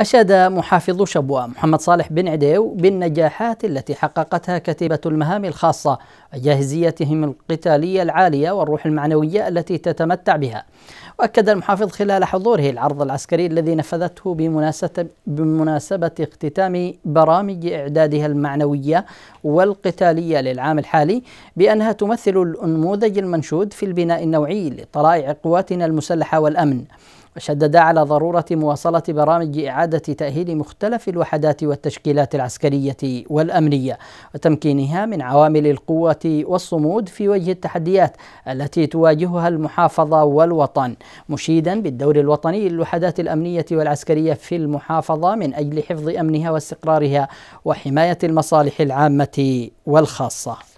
أشاد محافظ شبوة محمد صالح بن عديو بالنجاحات التي حققتها كتيبة المهام الخاصة وجاهزيتهم القتالية العالية والروح المعنوية التي تتمتع بها وأكد المحافظ خلال حضوره العرض العسكري الذي نفذته بمناسبة, بمناسبة اختتام برامج إعدادها المعنوية والقتالية للعام الحالي بأنها تمثل الأنموذج المنشود في البناء النوعي لطلائع قواتنا المسلحة والأمن وشدد على ضروره مواصله برامج اعاده تاهيل مختلف الوحدات والتشكيلات العسكريه والامنيه وتمكينها من عوامل القوه والصمود في وجه التحديات التي تواجهها المحافظه والوطن مشيدا بالدور الوطني للوحدات الامنيه والعسكريه في المحافظه من اجل حفظ امنها واستقرارها وحمايه المصالح العامه والخاصه